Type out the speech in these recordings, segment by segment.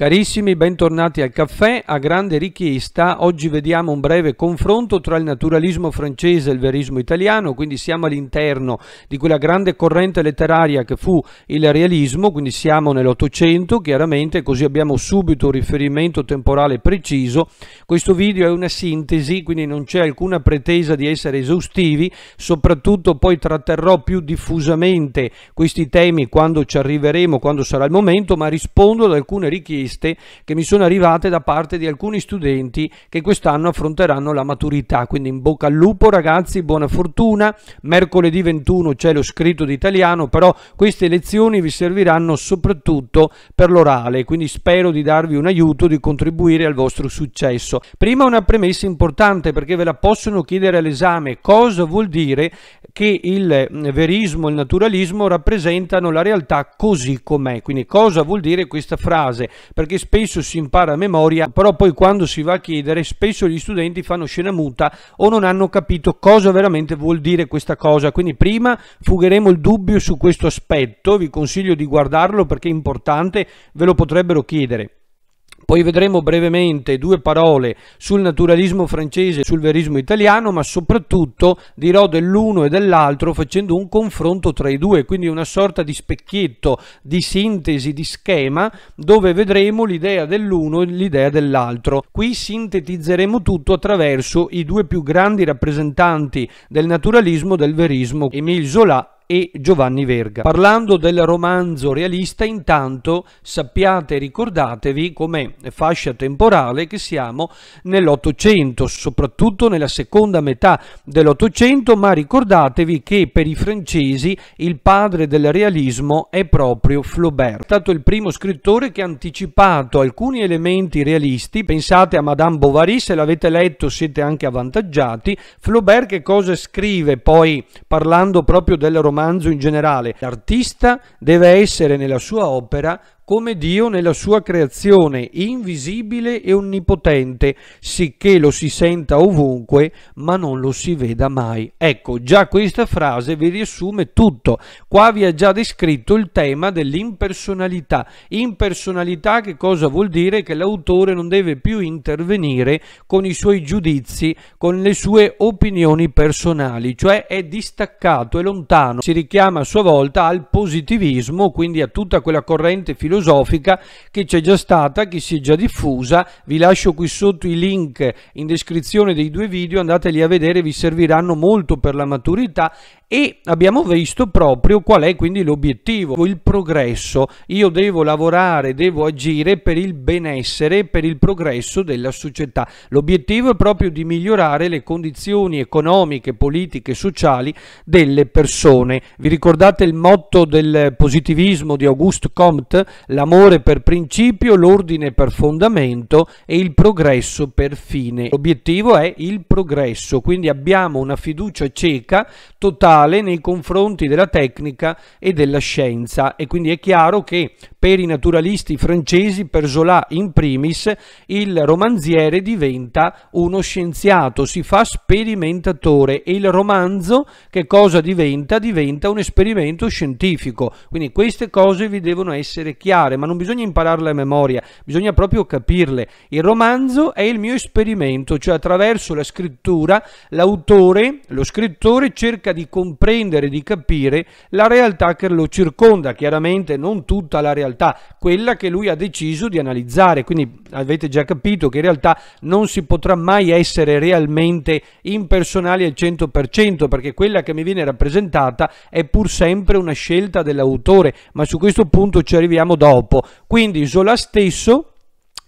Carissimi, bentornati al caffè. A grande richiesta, oggi vediamo un breve confronto tra il naturalismo francese e il verismo italiano, quindi siamo all'interno di quella grande corrente letteraria che fu il realismo, quindi siamo nell'Ottocento, chiaramente, così abbiamo subito un riferimento temporale preciso. Questo video è una sintesi, quindi non c'è alcuna pretesa di essere esaustivi, soprattutto poi tratterrò più diffusamente questi temi quando ci arriveremo, quando sarà il momento, ma rispondo ad alcune richieste interviste che mi sono arrivate da parte di alcuni studenti che quest'anno affronteranno la maturità. Quindi in bocca al lupo ragazzi, buona fortuna. Mercoledì 21 c'è lo scritto di italiano, però queste lezioni vi serviranno soprattutto per l'orale, quindi spero di darvi un aiuto, di contribuire al vostro successo. Prima una premessa importante perché ve la possono chiedere all'esame, cosa vuol dire che il mm, verismo e il naturalismo rappresentano la realtà così com'è. Quindi cosa vuol dire questa frase? Perché spesso si impara a memoria, però poi quando si va a chiedere, spesso gli studenti fanno scena muta o non hanno capito cosa veramente vuol dire questa cosa. Quindi prima fugheremo il dubbio su questo aspetto, vi consiglio di guardarlo perché è importante, ve lo potrebbero chiedere. Poi vedremo brevemente due parole sul naturalismo francese e sul verismo italiano, ma soprattutto dirò dell'uno e dell'altro facendo un confronto tra i due, quindi una sorta di specchietto, di sintesi, di schema, dove vedremo l'idea dell'uno e l'idea dell'altro. Qui sintetizzeremo tutto attraverso i due più grandi rappresentanti del naturalismo e del verismo, Emile Zola e Giovanni Verga. Parlando del romanzo realista, intanto sappiate e ricordatevi come fascia temporale che siamo nell'Ottocento, soprattutto nella seconda metà dell'Ottocento, ma ricordatevi che per i francesi il padre del realismo è proprio Flaubert. È stato il primo scrittore che ha anticipato alcuni elementi realisti, pensate a Madame Bovary, se l'avete letto siete anche avvantaggiati. Flaubert che cosa scrive poi parlando proprio del romanzo romanzo in generale. L'artista deve essere nella sua opera come Dio nella sua creazione invisibile e onnipotente, sicché lo si senta ovunque, ma non lo si veda mai. Ecco, già questa frase vi riassume tutto. Qua vi ha già descritto il tema dell'impersonalità. Impersonalità che cosa vuol dire? Che l'autore non deve più intervenire con i suoi giudizi, con le sue opinioni personali, cioè è distaccato, è lontano. Si richiama a sua volta al positivismo, quindi a tutta quella corrente filosofica filosofica che c'è già stata, che si è già diffusa. Vi lascio qui sotto i link in descrizione dei due video, andateli a vedere, vi serviranno molto per la maturità e abbiamo visto proprio qual è quindi l'obiettivo, il progresso. Io devo lavorare, devo agire per il benessere, per il progresso della società. L'obiettivo è proprio di migliorare le condizioni economiche, politiche, sociali delle persone. Vi ricordate il motto del positivismo di Auguste Comte? L'amore per principio, l'ordine per fondamento e il progresso per fine. L'obiettivo è il progresso, quindi abbiamo una fiducia cieca, totale totale nei confronti della tecnica e della scienza e quindi è chiaro che per i naturalisti francesi, per Zola in primis, il romanziere diventa uno scienziato, si fa sperimentatore e il romanzo che cosa diventa? Diventa un esperimento scientifico. Quindi queste cose vi devono essere chiare, ma non bisogna impararle a memoria, bisogna proprio capirle. Il romanzo è il mio esperimento, cioè attraverso la scrittura l'autore, lo scrittore cerca di comprendere comprendere, di capire la realtà che lo circonda, chiaramente non tutta la realtà, quella che lui ha deciso di analizzare, quindi avete già capito che in realtà non si potrà mai essere realmente impersonali al 100% perché quella che mi viene rappresentata è pur sempre una scelta dell'autore, ma su questo punto ci arriviamo dopo. Quindi Zola stesso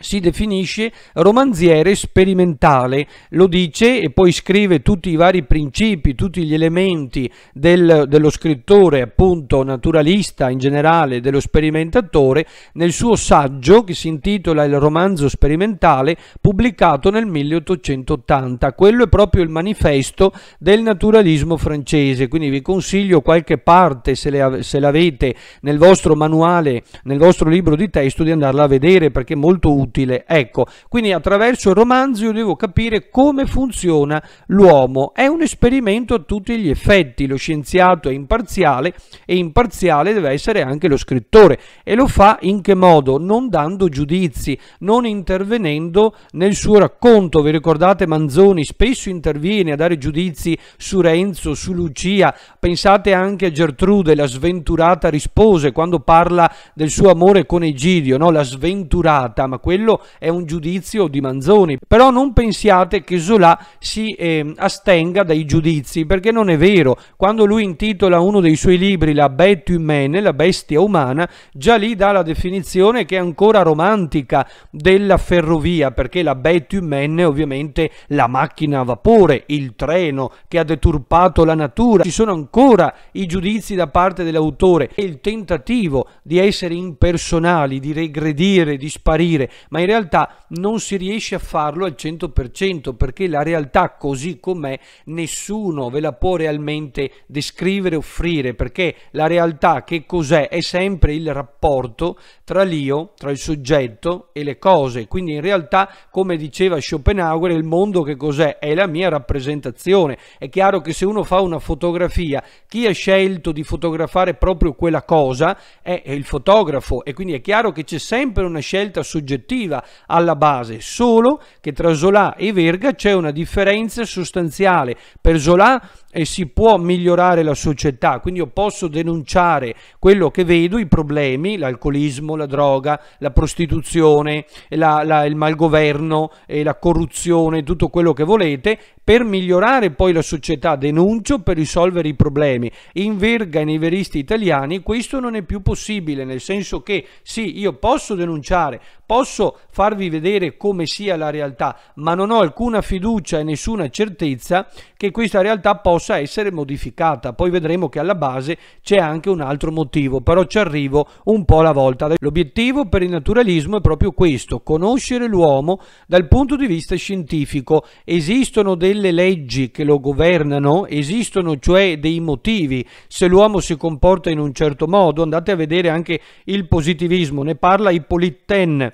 si definisce romanziere sperimentale, lo dice e poi scrive tutti i vari principi, tutti gli elementi del, dello scrittore appunto naturalista in generale, dello sperimentatore, nel suo saggio che si intitola Il romanzo sperimentale, pubblicato nel 1880. Quello è proprio il manifesto del naturalismo francese, quindi vi consiglio qualche parte se l'avete nel vostro manuale, nel vostro libro di testo di andarla a vedere perché è molto utile utile. Ecco, quindi attraverso il romanzo io devo capire come funziona l'uomo. È un esperimento a tutti gli effetti, lo scienziato è imparziale e imparziale deve essere anche lo scrittore e lo fa in che modo? Non dando giudizi, non intervenendo nel suo racconto. Vi ricordate Manzoni spesso interviene a dare giudizi su Renzo, su Lucia, pensate anche a Gertrude, la sventurata rispose quando parla del suo amore con Egidio, no? la sventurata, ma quella quello è un giudizio di Manzoni, però non pensiate che Zola si eh, astenga dai giudizi, perché non è vero. Quando lui intitola uno dei suoi libri La Bête humaine, la bestia umana, già lì dà la definizione che è ancora romantica della ferrovia, perché la Bête humaine è ovviamente la macchina a vapore, il treno che ha deturpato la natura. Ci sono ancora i giudizi da parte dell'autore e il tentativo di essere impersonali, di regredire, di sparire ma in realtà non si riesce a farlo al 100% perché la realtà così com'è nessuno ve la può realmente descrivere, offrire, perché la realtà che cos'è? È sempre il rapporto tra l'io, tra il soggetto e le cose, quindi in realtà come diceva Schopenhauer il mondo che cos'è? È la mia rappresentazione, è chiaro che se uno fa una fotografia, chi ha scelto di fotografare proprio quella cosa è il fotografo e quindi è chiaro che c'è sempre una scelta soggettiva produttiva alla base, solo che tra Zola e Verga c'è una differenza sostanziale. Per Zola e si può migliorare la società, quindi io posso denunciare quello che vedo, i problemi, l'alcolismo, la droga, la prostituzione, la, la, il malgoverno, e la corruzione, tutto quello che volete, per migliorare poi la società denuncio per risolvere i problemi. In verga e nei veristi italiani questo non è più possibile, nel senso che sì, io posso denunciare, posso farvi vedere come sia la realtà, ma non ho alcuna fiducia e nessuna certezza che questa realtà possa possa essere modificata. Poi vedremo che alla base c'è anche un altro motivo, però ci arrivo un po' alla volta. L'obiettivo per il naturalismo è proprio questo, conoscere l'uomo dal punto di vista scientifico. Esistono delle leggi che lo governano, esistono cioè dei motivi. Se l'uomo si comporta in un certo modo, andate a vedere anche il positivismo, ne parla Hippolyte Ten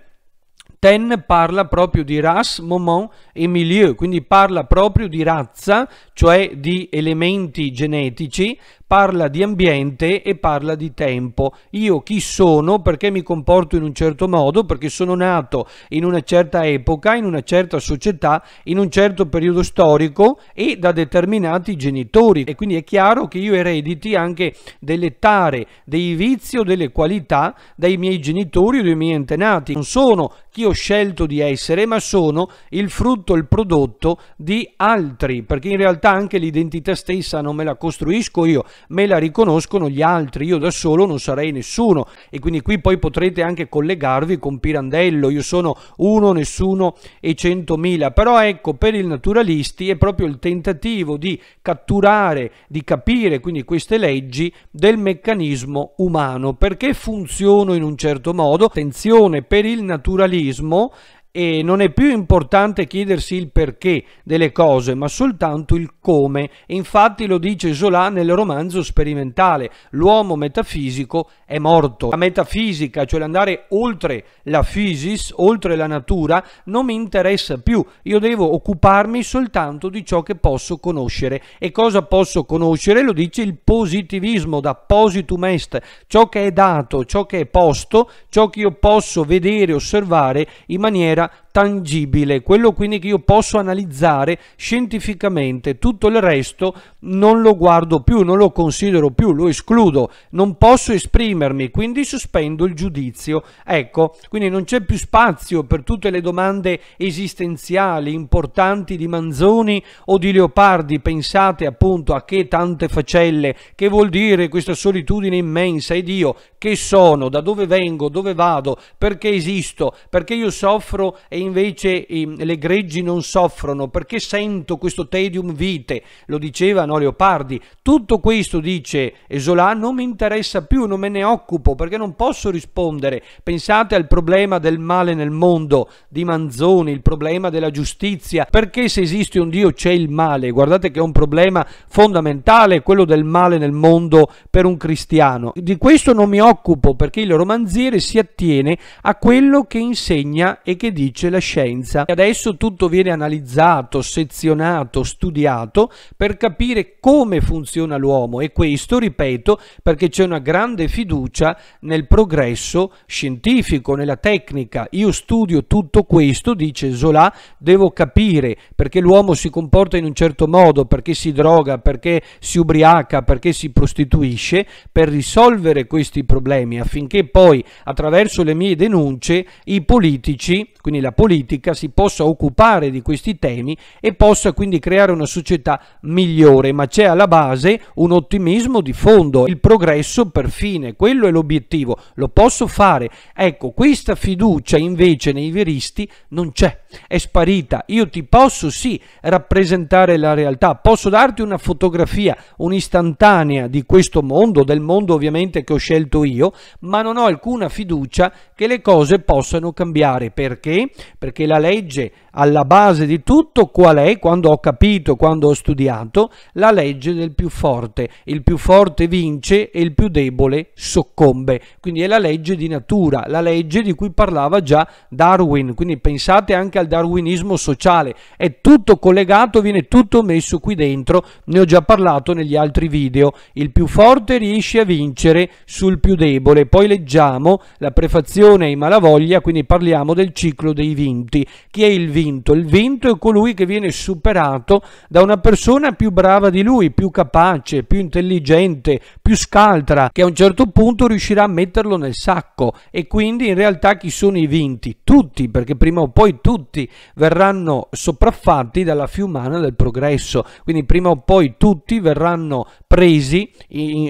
Ten parla proprio di race, moment e milieu, quindi parla proprio di razza, cioè di elementi genetici, parla di ambiente e parla di tempo. Io chi sono, perché mi comporto in un certo modo, perché sono nato in una certa epoca, in una certa società, in un certo periodo storico e da determinati genitori. E quindi è chiaro che io erediti anche delle tare, dei vizi o delle qualità dai miei genitori o dei miei antenati. Non sono chi ho scelto di essere, ma sono il frutto, il prodotto di altri, perché in realtà anche l'identità stessa non me la costruisco io, me la riconoscono gli altri, io da solo non sarei nessuno e quindi qui poi potrete anche collegarvi con Pirandello, io sono uno, nessuno e centomila, però ecco per i naturalisti è proprio il tentativo di catturare, di capire quindi queste leggi del meccanismo umano, perché funzionano in un certo modo, attenzione per il naturalismo e non è più importante chiedersi il perché delle cose, ma soltanto il come. infatti lo dice Zola nel romanzo sperimentale, l'uomo metafisico è morto. La metafisica, cioè andare oltre la physis, oltre la natura, non mi interessa più. Io devo occuparmi soltanto di ciò che posso conoscere. E cosa posso conoscere? Lo dice il positivismo, da positum est, ciò che è dato, ciò che è posto, ciò che io posso vedere, osservare in maniera manera tangibile, quello quindi che io posso analizzare scientificamente, tutto il resto non lo guardo più, non lo considero più, lo escludo, non posso esprimermi, quindi sospendo il giudizio. Ecco, quindi non c'è più spazio per tutte le domande esistenziali importanti di Manzoni o di Leopardi, pensate appunto a che tante facelle, che vuol dire questa solitudine immensa ed io che sono, da dove vengo, dove vado, perché esisto, perché io soffro e invece ehm, le greggi non soffrono, perché sento questo tedium vite, lo diceva no, Leopardi. Tutto questo, dice Esolà, non mi interessa più, non me ne occupo, perché non posso rispondere. Pensate al problema del male nel mondo, di Manzoni, il problema della giustizia, perché se esiste un Dio c'è il male. Guardate che è un problema fondamentale, quello del male nel mondo per un cristiano. Di questo non mi occupo, perché il romanziere si attiene a quello che insegna e che dice produce la scienza e adesso tutto viene analizzato, sezionato, studiato per capire come funziona l'uomo e questo, ripeto, perché c'è una grande fiducia nel progresso scientifico, nella tecnica. Io studio tutto questo, dice Zola, devo capire perché l'uomo si comporta in un certo modo, perché si droga, perché si ubriaca, perché si prostituisce, per risolvere questi problemi affinché poi attraverso le mie denunce i politici, quindi la politica si possa occupare di questi temi e possa quindi creare una società migliore, ma c'è alla base un ottimismo di fondo, il progresso per fine, quello è l'obiettivo, lo posso fare. Ecco, questa fiducia invece nei veristi non c'è è sparita. Io ti posso sì rappresentare la realtà, posso darti una fotografia, un'istantanea di questo mondo, del mondo ovviamente che ho scelto io, ma non ho alcuna fiducia che le cose possano cambiare. Perché? Perché la legge alla base di tutto qual è, quando ho capito, quando ho studiato, la legge del più forte. Il più forte vince e il più debole soccombe. Quindi è la legge di natura, la legge di cui parlava già Darwin. Quindi pensate anche al darwinismo sociale. È tutto collegato, viene tutto messo qui dentro. Ne ho già parlato negli altri video. Il più forte riesce a vincere sul più debole. Poi leggiamo la prefazione ai Malavoglia, quindi parliamo del ciclo dei vinti. Chi è il vinto? vinto. Il vinto è colui che viene superato da una persona più brava di lui, più capace, più intelligente, più scaltra, che a un certo punto riuscirà a metterlo nel sacco. E quindi in realtà chi sono i vinti? Tutti, perché prima o poi tutti verranno sopraffatti dalla fiumana del progresso. Quindi prima o poi tutti verranno presi,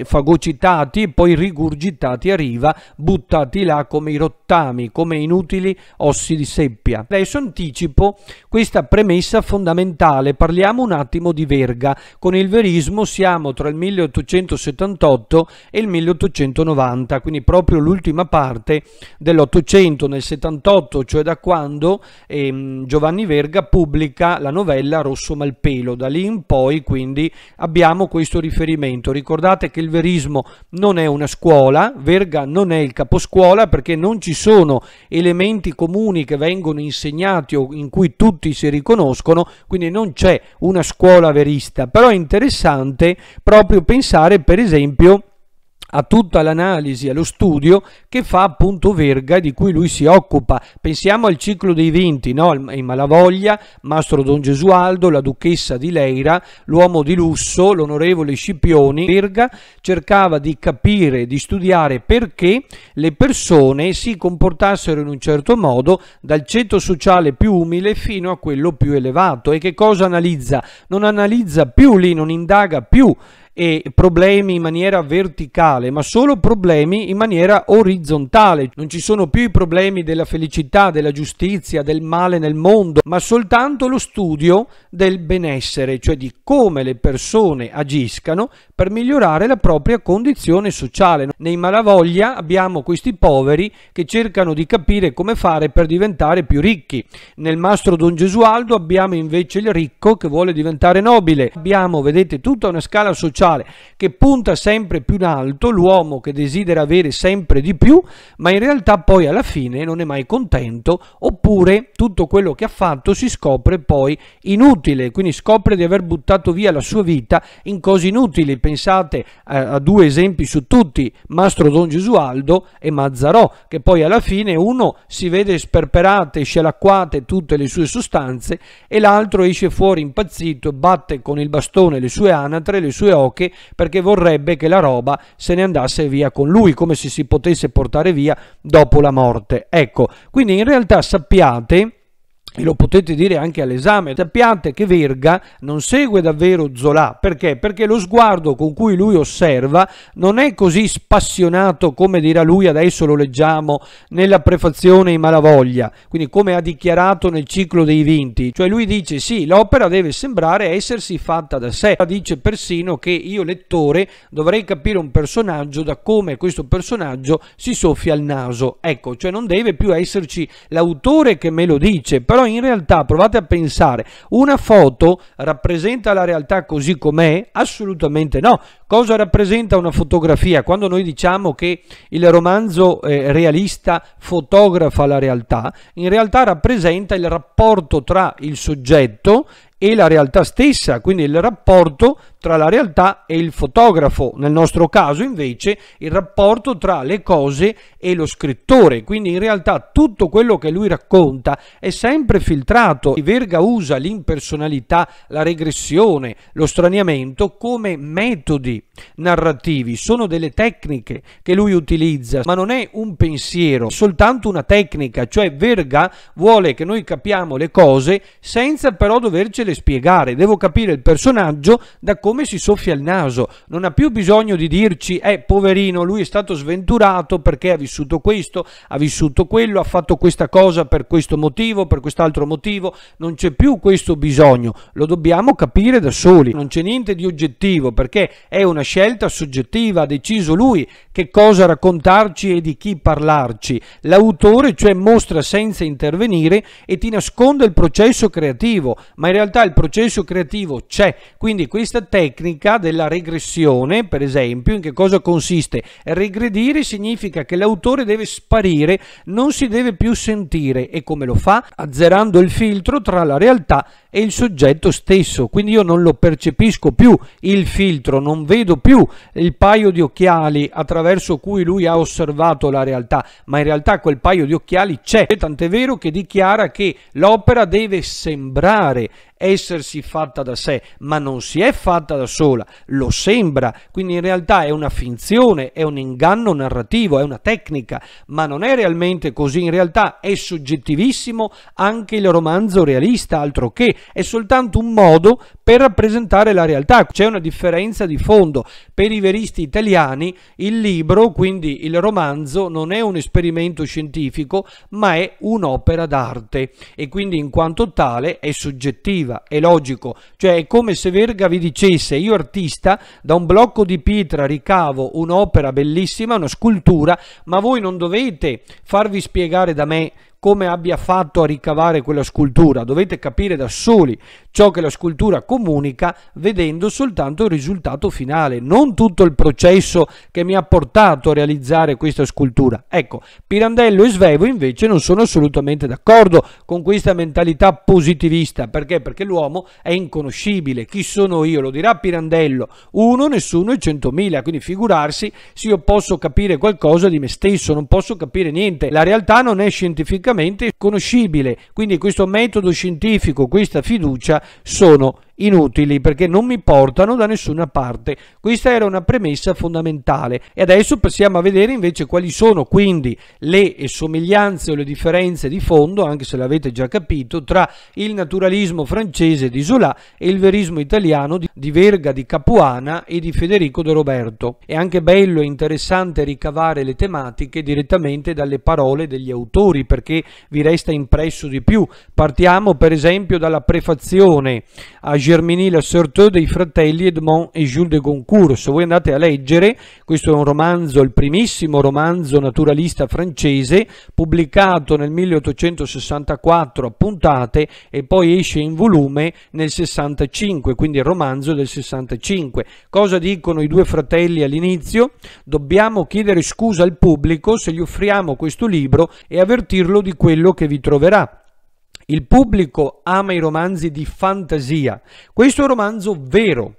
fagocitati e poi rigurgitati a riva, buttati là come i rottami, come inutili ossi di seppia. Adesso anticipo tempo questa premessa fondamentale. Parliamo un attimo di Verga. Con il verismo siamo tra il 1878 e il 1890, quindi proprio l'ultima parte dell'Ottocento, nel 78, cioè da quando ehm, Giovanni Verga pubblica la novella Rosso Malpelo. Da lì in poi quindi abbiamo questo riferimento. Ricordate che il verismo non è una scuola, Verga non è il caposcuola perché non ci sono elementi comuni che vengono insegnati o in in cui tutti si riconoscono, quindi non c'è una scuola verista, però è interessante proprio pensare per esempio a tutta l'analisi, allo studio che fa appunto Verga di cui lui si occupa. Pensiamo al ciclo dei venti, no? in Malavoglia, Mastro Don Gesualdo, la Duchessa di Leira, l'uomo di lusso, l'onorevole Scipioni. Verga cercava di capire, di studiare perché le persone si comportassero in un certo modo dal ceto sociale più umile fino a quello più elevato. E che cosa analizza? Non analizza più lì, non indaga più e problemi in maniera verticale, ma solo problemi in maniera orizzontale. Non ci sono più i problemi della felicità, della giustizia, del male nel mondo, ma soltanto lo studio del benessere, cioè di come le persone agiscano per migliorare la propria condizione sociale. Nei Malavoglia abbiamo questi poveri che cercano di capire come fare per diventare più ricchi. Nel Mastro Don Gesualdo abbiamo invece il ricco che vuole diventare nobile. Abbiamo, vedete, tutta una scala sociale che punta sempre più in alto, l'uomo che desidera avere sempre di più, ma in realtà poi alla fine non è mai contento, oppure tutto quello che ha fatto si scopre poi inutile, quindi scopre di aver buttato via la sua vita in cose inutili pensate eh, a, due esempi su tutti, Mastro Don Gesualdo e Mazzarò, che poi alla fine uno si vede sperperate, scelacquate tutte le sue sostanze e l'altro esce fuori impazzito, batte con il bastone le sue anatre, le sue oche, perché vorrebbe che la roba se ne andasse via con lui, come se si potesse portare via dopo la morte. Ecco, quindi in realtà sappiate e lo potete dire anche all'esame, sappiate che Verga non segue davvero Zola, perché? Perché lo sguardo con cui lui osserva non è così spassionato come dirà lui, adesso lo leggiamo nella prefazione in Malavoglia, quindi come ha dichiarato nel ciclo dei vinti, cioè lui dice sì, l'opera deve sembrare essersi fatta da sé, dice persino che io lettore dovrei capire un personaggio da come questo personaggio si soffia il naso, ecco, cioè non deve più esserci l'autore che me lo dice, però in realtà provate a pensare, una foto rappresenta la realtà così com'è? Assolutamente no. Cosa rappresenta una fotografia? Quando noi diciamo che il romanzo eh, realista fotografa la realtà, in realtà rappresenta il rapporto tra il soggetto e la realtà stessa, quindi il rapporto tra la realtà e il fotografo, nel nostro caso invece il rapporto tra le cose e lo scrittore, quindi in realtà tutto quello che lui racconta è sempre filtrato. Verga usa l'impersonalità, la regressione, lo straniamento come metodi narrativi, sono delle tecniche che lui utilizza, ma non è un pensiero, è soltanto una tecnica, cioè Verga vuole che noi capiamo le cose senza però dovercele spiegare, devo capire il personaggio da come come si soffia il naso, non ha più bisogno di dirci, eh poverino, lui è stato sventurato perché ha vissuto questo, ha vissuto quello, ha fatto questa cosa per questo motivo, per quest'altro motivo, non c'è più questo bisogno, lo dobbiamo capire da soli, non c'è niente di oggettivo perché è una scelta soggettiva, ha deciso lui che cosa raccontarci e di chi parlarci. L'autore cioè mostra senza intervenire e ti nasconde il processo creativo, ma in realtà il processo creativo c'è, quindi questa tecnica tecnica della regressione, per esempio, in che cosa consiste? Regredire significa che l'autore deve sparire, non si deve più sentire e come lo fa? Azzerando il filtro tra la realtà e il soggetto stesso, quindi io non lo percepisco più il filtro, non vedo più il paio di occhiali attraverso cui lui ha osservato la realtà, ma in realtà quel paio di occhiali c'è, tant'è vero che dichiara che l'opera deve sembrare essersi fatta da sé, ma non si è fatta da sola, lo sembra, quindi in realtà è una finzione, è un inganno narrativo, è una tecnica, ma non è realmente così, in realtà è soggettivissimo anche il romanzo realista, altro che è soltanto un modo per rappresentare la realtà, c'è una differenza di fondo, per i veristi italiani il libro, quindi il romanzo, non è un esperimento scientifico, ma è un'opera d'arte e quindi in quanto tale è soggettivo creativa, è logico, cioè è come se Verga vi dicesse io artista da un blocco di pietra ricavo un'opera bellissima, una scultura, ma voi non dovete farvi spiegare da me come abbia fatto a ricavare quella scultura, dovete capire da soli ciò che la scultura comunica vedendo soltanto il risultato finale, non tutto il processo che mi ha portato a realizzare questa scultura. Ecco, Pirandello e Svevo invece non sono assolutamente d'accordo con questa mentalità positivista, perché? Perché l'uomo è inconoscibile, chi sono io? Lo dirà Pirandello, uno, nessuno e centomila, quindi figurarsi se io posso capire qualcosa di me stesso, non posso capire niente, la realtà non è scientificamente scientificamente conoscibile. Quindi questo metodo scientifico, questa fiducia sono inutili perché non mi portano da nessuna parte. Questa era una premessa fondamentale e adesso passiamo a vedere invece quali sono quindi le somiglianze o le differenze di fondo, anche se l'avete già capito, tra il naturalismo francese di Zola e il verismo italiano di Verga di Capuana e di Federico De Roberto. È anche bello e interessante ricavare le tematiche direttamente dalle parole degli autori perché vi resta impresso di più. Partiamo per esempio dalla prefazione a Germinie La Surtout dei fratelli Edmond e Jules de Goncourt. Se voi andate a leggere, questo è un romanzo, il primissimo romanzo naturalista francese, pubblicato nel 1864 a puntate e poi esce in volume nel 65, quindi il romanzo del 65. Cosa dicono i due fratelli all'inizio? Dobbiamo chiedere scusa al pubblico se gli offriamo questo libro e avvertirlo di quello che vi troverà. Il pubblico ama i romanzi di fantasia. Questo è un romanzo vero.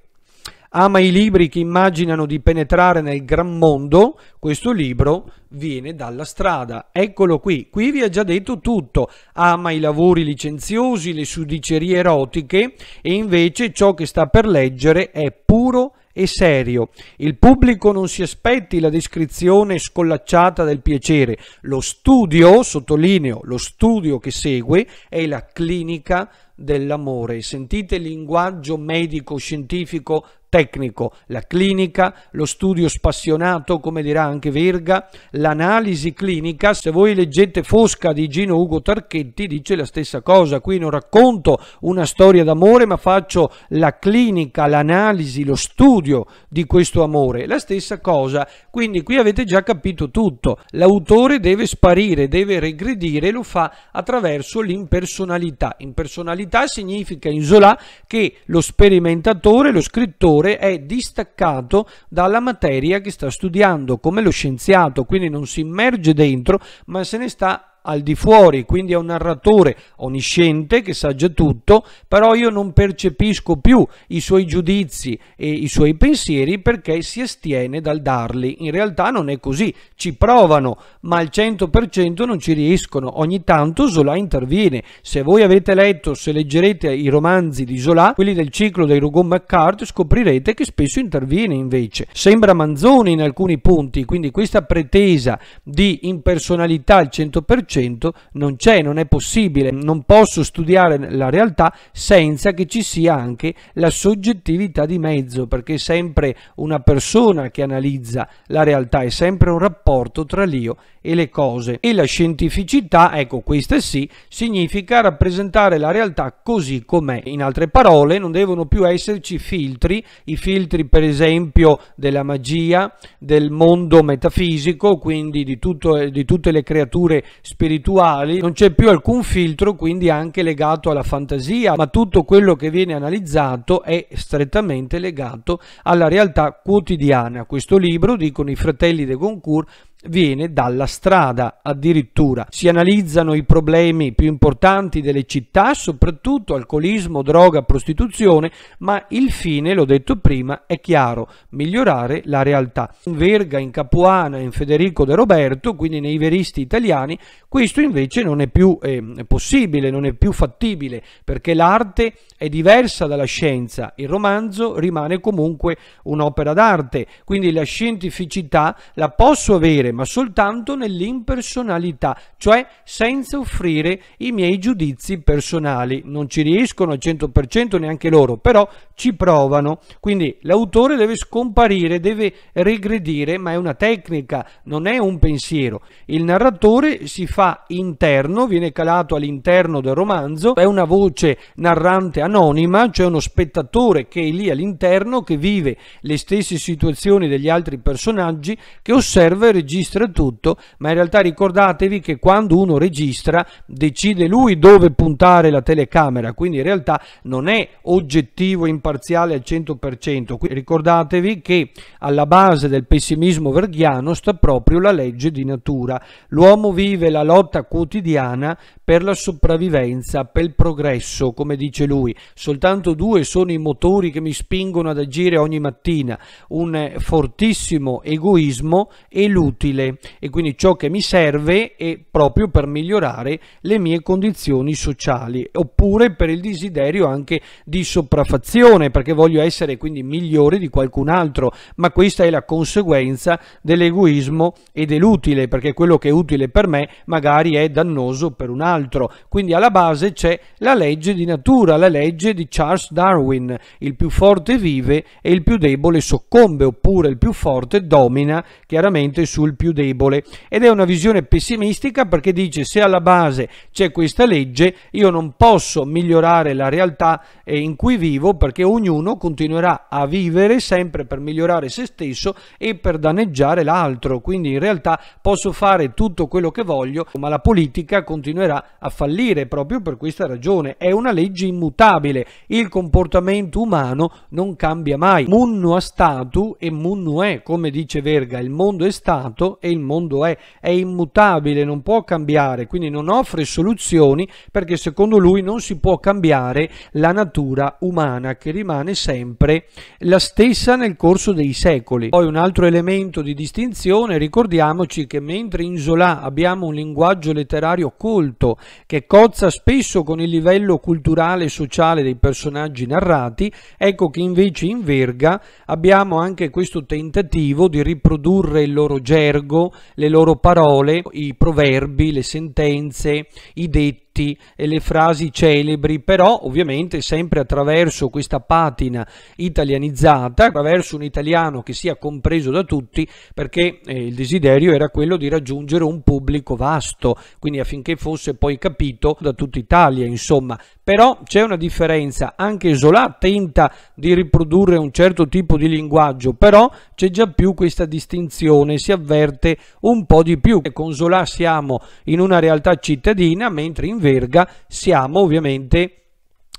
Ama i libri che immaginano di penetrare nel gran mondo. Questo libro viene dalla strada. Eccolo qui. Qui vi ha già detto tutto. Ama i lavori licenziosi, le sudicerie erotiche e invece ciò che sta per leggere è puro e serio. Il pubblico non si aspetti la descrizione scollacciata del piacere. Lo studio, sottolineo, lo studio che segue è la clinica dell'amore. Sentite il linguaggio medico-scientifico tecnico, la clinica, lo studio spassionato, come dirà anche Verga, l'analisi clinica. Se voi leggete Fosca di Gino Ugo Tarchetti, dice la stessa cosa. Qui non racconto una storia d'amore, ma faccio la clinica, l'analisi, lo studio di questo amore. La stessa cosa. Quindi qui avete già capito tutto. L'autore deve sparire, deve regredire, lo fa attraverso l'impersonalità. Impersonalità significa in Zola che lo sperimentatore, lo scrittore, autore è distaccato dalla materia che sta studiando, come lo scienziato, quindi non si immerge dentro, ma se ne sta al di fuori, quindi è un narratore onisciente che sa già tutto, però io non percepisco più i suoi giudizi e i suoi pensieri perché si estiene dal darli. In realtà non è così, ci provano, ma al 100% non ci riescono. Ogni tanto Zola interviene. Se voi avete letto, se leggerete i romanzi di Zola, quelli del ciclo dei Rougon McCart, scoprirete che spesso interviene invece. Sembra Manzoni in alcuni punti, quindi questa pretesa di impersonalità al 100% 100% non c'è, non è possibile, non posso studiare la realtà senza che ci sia anche la soggettività di mezzo, perché è sempre una persona che analizza la realtà, è sempre un rapporto tra l'io e le cose. E la scientificità, ecco questa sì, significa rappresentare la realtà così com'è. In altre parole, non devono più esserci filtri, i filtri per esempio della magia, del mondo metafisico, quindi di, tutto, di tutte le creature spirituali, spirituali, non c'è più alcun filtro quindi anche legato alla fantasia, ma tutto quello che viene analizzato è strettamente legato alla realtà quotidiana. Questo libro, dicono i fratelli de Goncourt, viene dalla strada addirittura. Si analizzano i problemi più importanti delle città, soprattutto alcolismo, droga, prostituzione, ma il fine, l'ho detto prima, è chiaro, migliorare la realtà. In Verga, in Capuana, in Federico De Roberto, quindi nei veristi italiani, questo invece non è più eh, possibile, non è più fattibile, perché l'arte è diversa dalla scienza, il romanzo rimane comunque un'opera d'arte, quindi la scientificità la posso avere piacere, ma soltanto nell'impersonalità, cioè senza offrire i miei giudizi personali. Non ci riescono al 100% neanche loro, però ci provano. Quindi l'autore deve scomparire, deve regredire, ma è una tecnica, non è un pensiero. Il narratore si fa interno, viene calato all'interno del romanzo, è una voce narrante anonima, cioè uno spettatore che è lì all'interno, che vive le stesse situazioni degli altri personaggi, che osserva e registra registra tutto, ma in realtà ricordatevi che quando uno registra decide lui dove puntare la telecamera, quindi in realtà non è oggettivo e imparziale al 100%. Quindi Ricordatevi che alla base del pessimismo verghiano sta proprio la legge di natura. L'uomo vive la lotta quotidiana per la sopravvivenza, per il progresso, come dice lui. Soltanto due sono i motori che mi spingono ad agire ogni mattina, un fortissimo egoismo e l'utile, e quindi ciò che mi serve è proprio per migliorare le mie condizioni sociali, oppure per il desiderio anche di sopraffazione, perché voglio essere quindi migliore di qualcun altro, ma questa è la conseguenza dell'egoismo e dell'utile, perché quello che è utile per me magari è dannoso per un altro altro. Quindi alla base c'è la legge di natura, la legge di Charles Darwin. Il più forte vive e il più debole soccombe, oppure il più forte domina chiaramente sul più debole. Ed è una visione pessimistica perché dice se alla base c'è questa legge, io non posso migliorare la realtà eh, in cui vivo perché ognuno continuerà a vivere sempre per migliorare se stesso e per danneggiare l'altro. Quindi in realtà posso fare tutto quello che voglio, ma la politica continuerà a a fallire proprio per questa ragione. È una legge immutabile. Il comportamento umano non cambia mai. Munno ha stato e munno è, come dice Verga, il mondo è stato e il mondo è. È immutabile, non può cambiare, quindi non offre soluzioni perché secondo lui non si può cambiare la natura umana che rimane sempre la stessa nel corso dei secoli. Poi un altro elemento di distinzione, ricordiamoci che mentre in Zola abbiamo un linguaggio letterario colto che cozza spesso con il livello culturale e sociale dei personaggi narrati, ecco che invece in Verga abbiamo anche questo tentativo di riprodurre il loro gergo, le loro parole, i proverbi, le sentenze, i detti canti e le frasi celebri, però ovviamente sempre attraverso questa patina italianizzata, attraverso un italiano che sia compreso da tutti, perché eh, il desiderio era quello di raggiungere un pubblico vasto, quindi affinché fosse poi capito da tutta Italia, insomma. Però c'è una differenza, anche Zola tenta di riprodurre un certo tipo di linguaggio, però c'è già più questa distinzione, si avverte un po' di più. con Zola siamo in una realtà cittadina, mentre invece verga siamo ovviamente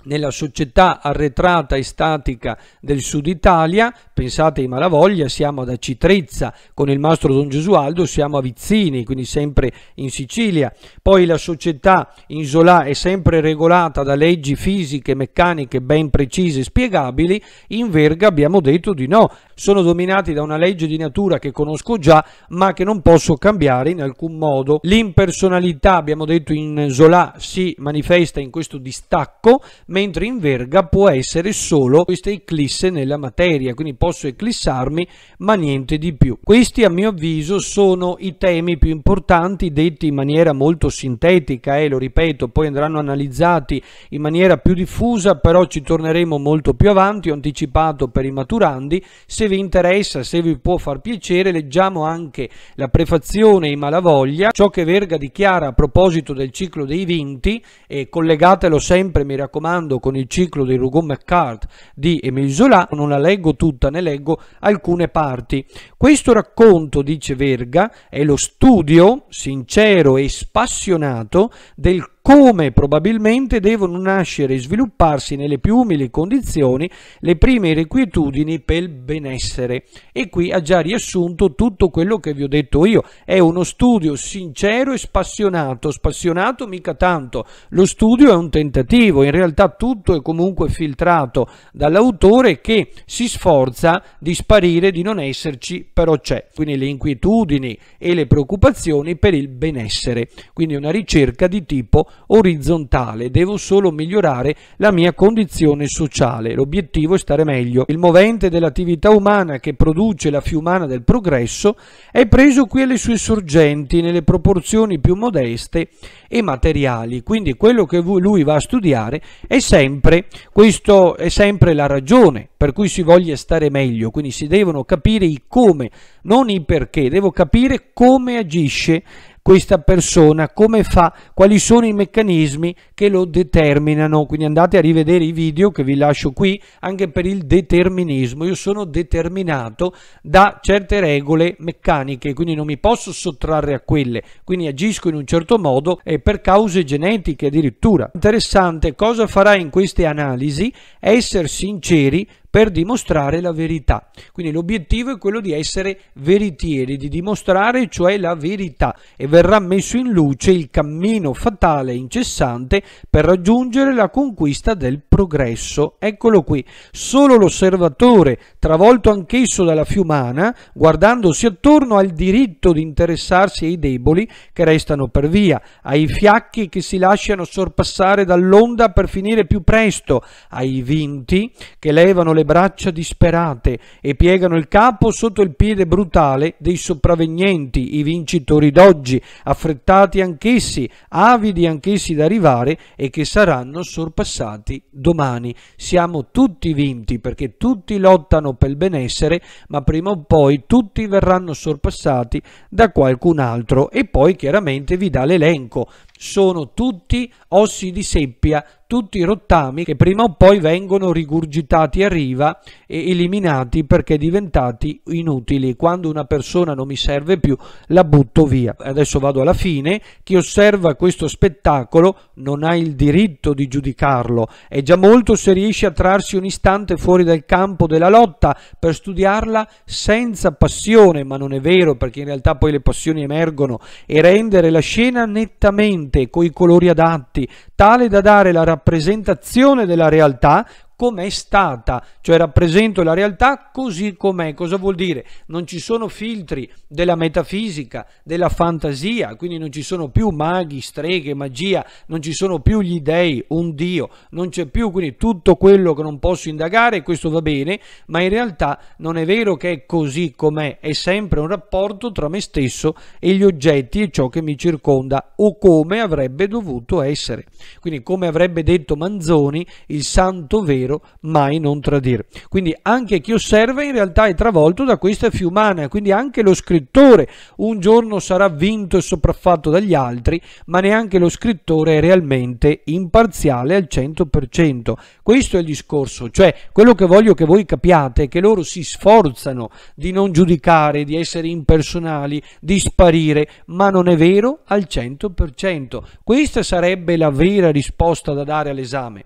nella società arretrata e statica del sud Italia, pensate ai Malavoglia, siamo ad Acitrezza con il mastro Don Gesualdo, siamo a Vizzini, quindi sempre in Sicilia. Poi la società in Zola è sempre regolata da leggi fisiche, meccaniche ben precise e spiegabili, in Verga abbiamo detto di no, sono dominati da una legge di natura che conosco già ma che non posso cambiare in alcun modo. L'impersonalità abbiamo detto in Zola si manifesta in questo distacco mentre in verga può essere solo questa eclisse nella materia, quindi posso eclissarmi ma niente di più. Questi a mio avviso sono i temi più importanti detti in maniera molto sintetica e eh, lo ripeto poi andranno analizzati in maniera più diffusa però ci torneremo molto più avanti, ho anticipato per i maturandi, se vi interessa, se vi può far piacere leggiamo anche la prefazione i malavoglia, ciò che Verga dichiara a proposito del ciclo dei vinti e collegatelo sempre mi raccomando continuando con il ciclo di Rougon Macquart di Émile Zola, non la leggo tutta, ne leggo alcune parti. Questo racconto, dice Verga, è lo studio sincero e spassionato del come probabilmente devono nascere e svilupparsi nelle più umili condizioni le prime requietudini per il benessere. E qui ha già riassunto tutto quello che vi ho detto io. È uno studio sincero e spassionato, spassionato mica tanto. Lo studio è un tentativo, in realtà tutto è comunque filtrato dall'autore che si sforza di sparire, di non esserci, però c'è. Quindi le inquietudini e le preoccupazioni per il benessere. Quindi una ricerca di tipo orizzontale, devo solo migliorare la mia condizione sociale. L'obiettivo è stare meglio. Il movente dell'attività umana che produce la fiumana del progresso è preso qui alle sue sorgenti nelle proporzioni più modeste e materiali. Quindi quello che lui va a studiare è sempre, questo è sempre la ragione per cui si voglia stare meglio, quindi si devono capire i come, non i perché, devo capire come agisce questa persona, come fa, quali sono i meccanismi che lo determinano. Quindi andate a rivedere i video che vi lascio qui anche per il determinismo. Io sono determinato da certe regole meccaniche, quindi non mi posso sottrarre a quelle, quindi agisco in un certo modo e eh, per cause genetiche addirittura. Interessante cosa farà in queste analisi? Essere sinceri per dimostrare la verità. Quindi l'obiettivo è quello di essere veritieri, di dimostrare cioè la verità e verrà messo in luce il cammino fatale e incessante per raggiungere la conquista del progresso, eccolo qui, solo l'osservatore, travolto anch'esso dalla fiumana, guardandosi attorno ha il diritto di interessarsi ai deboli che restano per via, ai fiacchi che si lasciano sorpassare dall'onda per finire più presto, ai vinti che levano le braccia disperate e piegano il capo sotto il piede brutale dei sopravvenienti, i vincitori d'oggi, affrettati anch'essi, avidi anch'essi d'arrivare e che saranno sorpassati dopo domani siamo tutti vinti perché tutti lottano per il benessere, ma prima o poi tutti verranno sorpassati da qualcun altro e poi chiaramente vi dà l'elenco. Sono tutti ossi di seppia tutti i rottami che prima o poi vengono rigurgitati a riva e eliminati perché diventati inutili. Quando una persona non mi serve più la butto via. Adesso vado alla fine, chi osserva questo spettacolo non ha il diritto di giudicarlo, è già molto se riesce a trarsi un istante fuori dal campo della lotta per studiarla senza passione, ma non è vero perché in realtà poi le passioni emergono e rendere la scena nettamente coi colori adatti, tale da dare la rappresentazione rappresentazione della realtà com'è stata, cioè rappresento la realtà così com'è. Cosa vuol dire? Non ci sono filtri della metafisica, della fantasia, quindi non ci sono più maghi, streghe, magia, non ci sono più gli dèi, un dio, non c'è più quindi tutto quello che non posso indagare, questo va bene, ma in realtà non è vero che è così com'è, è sempre un rapporto tra me stesso e gli oggetti e ciò che mi circonda o come avrebbe dovuto essere. Quindi come avrebbe detto Manzoni, il santo vero vero, mai non tradire. Quindi anche chi osserva in realtà è travolto da questa fiumana, quindi anche lo scrittore un giorno sarà vinto e sopraffatto dagli altri, ma neanche lo scrittore è realmente imparziale al 100%. Questo è il discorso, cioè quello che voglio che voi capiate è che loro si sforzano di non giudicare, di essere impersonali, di sparire, ma non è vero al 100%. Questa sarebbe la vera risposta da dare all'esame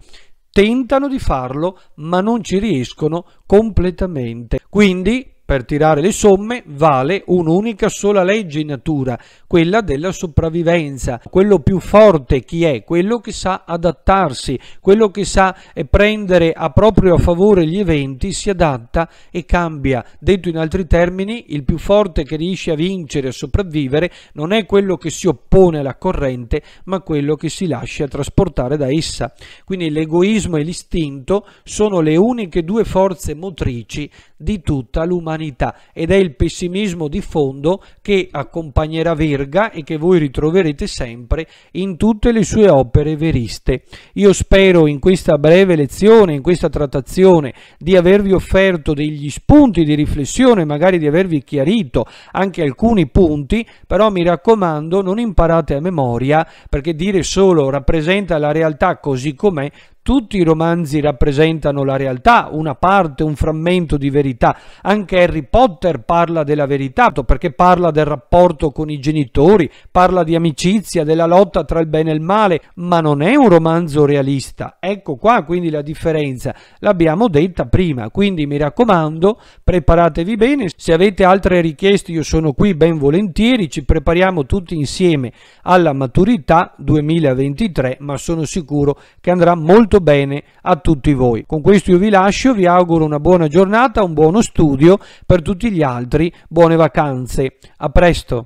tentano di farlo ma non ci riescono completamente. Quindi per tirare le somme vale un'unica sola legge in natura, quella della sopravvivenza. Quello più forte chi è? Quello che sa adattarsi, quello che sa eh, prendere a proprio favore gli eventi, si adatta e cambia. Detto in altri termini, il più forte che riesce a vincere, e a sopravvivere, non è quello che si oppone alla corrente, ma quello che si lascia trasportare da essa. Quindi l'egoismo e l'istinto sono le uniche due forze motrici di tutta l'umanità umanità ed è il pessimismo di fondo che accompagnerà Verga e che voi ritroverete sempre in tutte le sue opere veriste. Io spero in questa breve lezione, in questa trattazione, di avervi offerto degli spunti di riflessione, magari di avervi chiarito anche alcuni punti, però mi raccomando non imparate a memoria perché dire solo rappresenta la realtà così com'è tutti i romanzi rappresentano la realtà, una parte, un frammento di verità. Anche Harry Potter parla della verità, perché parla del rapporto con i genitori, parla di amicizia, della lotta tra il bene e il male, ma non è un romanzo realista. Ecco qua quindi la differenza. L'abbiamo detta prima, quindi mi raccomando, preparatevi bene. Se avete altre richieste io sono qui ben volentieri, ci prepariamo tutti insieme alla maturità 2023, ma sono sicuro che andrà molto molto bene a tutti voi. Con questo io vi lascio, vi auguro una buona giornata, un buono studio, per tutti gli altri buone vacanze. A presto!